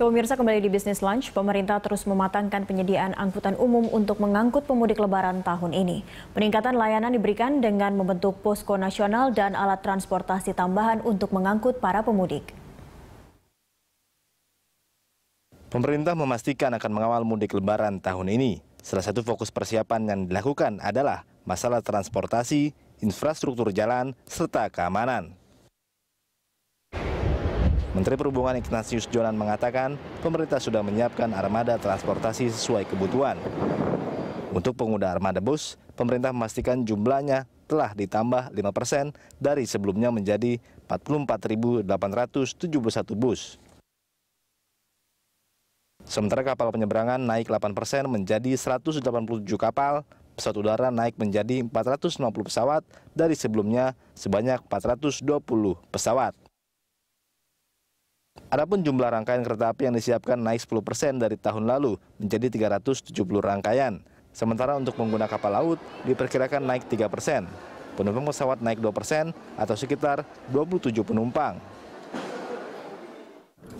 Pemirsa kembali di bisnis lunch, pemerintah terus mematangkan penyediaan angkutan umum untuk mengangkut pemudik lebaran tahun ini. Peningkatan layanan diberikan dengan membentuk posko nasional dan alat transportasi tambahan untuk mengangkut para pemudik. Pemerintah memastikan akan mengawal mudik lebaran tahun ini. Salah satu fokus persiapan yang dilakukan adalah masalah transportasi, infrastruktur jalan, serta keamanan. Menteri Perhubungan Ignatius Jonan mengatakan pemerintah sudah menyiapkan armada transportasi sesuai kebutuhan. Untuk pengguna armada bus, pemerintah memastikan jumlahnya telah ditambah 5% dari sebelumnya menjadi 44.871 bus. Sementara kapal penyeberangan naik 8% menjadi 187 kapal, pesawat udara naik menjadi 450 pesawat dari sebelumnya sebanyak 420 pesawat. Adapun jumlah rangkaian kereta api yang disiapkan naik 10% dari tahun lalu menjadi 370 rangkaian. Sementara untuk pengguna kapal laut diperkirakan naik 3%. Penumpang pesawat naik 2% atau sekitar 27 penumpang.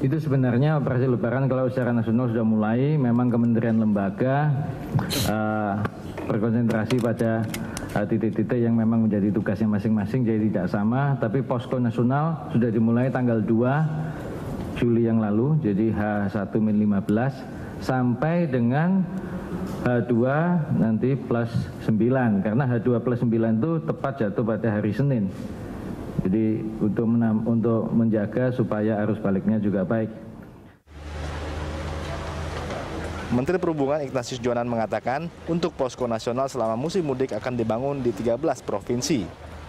Itu sebenarnya operasi lebaran kalau secara nasional sudah mulai, memang kementerian lembaga uh, berkonsentrasi pada eh, titik-titik uh, yang memang menjadi tugasnya masing-masing jadi tidak sama tapi posko nasional sudah dimulai tanggal 2 Juli yang lalu, jadi H1 min 15 sampai dengan H2 nanti plus 9 karena H2 plus 9 itu tepat jatuh pada hari Senin. Jadi untuk menam, untuk menjaga supaya arus baliknya juga baik. Menteri Perhubungan Ignatius Jonan mengatakan, untuk posko nasional selama musim mudik akan dibangun di 13 provinsi,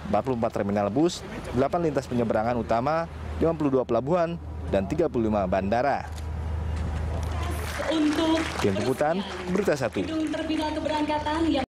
44 terminal bus, 8 lintas penyeberangan utama, 52 pelabuhan, dan 35 bandara. Untuk Tim Liputan, Berita Satu.